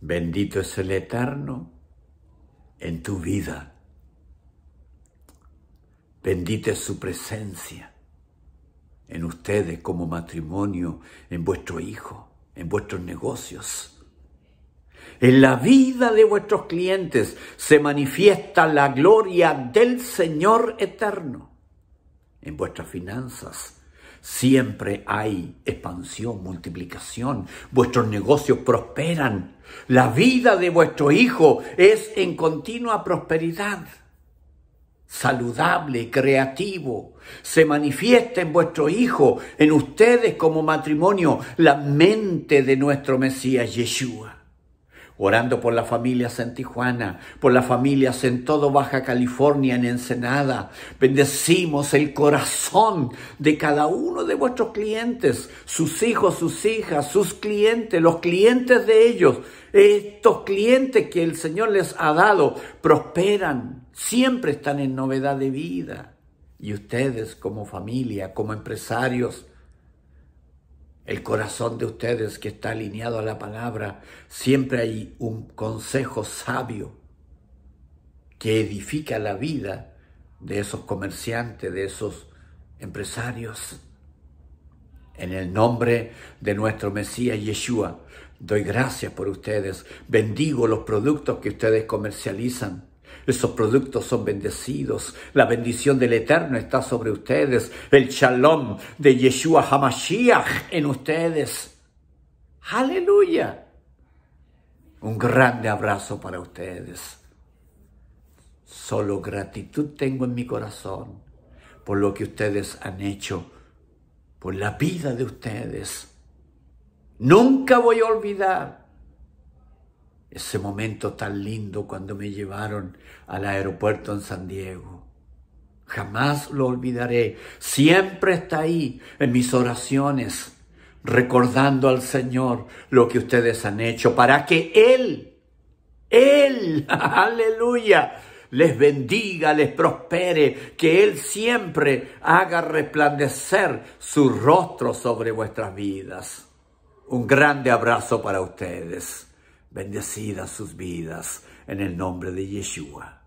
Bendito es el Eterno en tu vida. Bendita es su presencia en ustedes como matrimonio, en vuestro hijo, en vuestros negocios. En la vida de vuestros clientes se manifiesta la gloria del Señor eterno. En vuestras finanzas Siempre hay expansión, multiplicación. Vuestros negocios prosperan. La vida de vuestro hijo es en continua prosperidad. Saludable, creativo. Se manifiesta en vuestro hijo, en ustedes como matrimonio, la mente de nuestro Mesías Yeshua orando por las familias en Tijuana, por las familias en todo Baja California, en Ensenada. Bendecimos el corazón de cada uno de vuestros clientes, sus hijos, sus hijas, sus clientes, los clientes de ellos. Estos clientes que el Señor les ha dado prosperan, siempre están en novedad de vida. Y ustedes como familia, como empresarios, el corazón de ustedes que está alineado a la palabra, siempre hay un consejo sabio que edifica la vida de esos comerciantes, de esos empresarios. En el nombre de nuestro Mesías Yeshua, doy gracias por ustedes, bendigo los productos que ustedes comercializan esos productos son bendecidos. La bendición del Eterno está sobre ustedes. El shalom de Yeshua Hamashiach en ustedes. Aleluya. Un grande abrazo para ustedes. Solo gratitud tengo en mi corazón por lo que ustedes han hecho, por la vida de ustedes. Nunca voy a olvidar ese momento tan lindo cuando me llevaron al aeropuerto en San Diego. Jamás lo olvidaré. Siempre está ahí en mis oraciones, recordando al Señor lo que ustedes han hecho para que Él, Él, aleluya, les bendiga, les prospere, que Él siempre haga resplandecer su rostro sobre vuestras vidas. Un grande abrazo para ustedes bendecidas sus vidas en el nombre de Yeshua.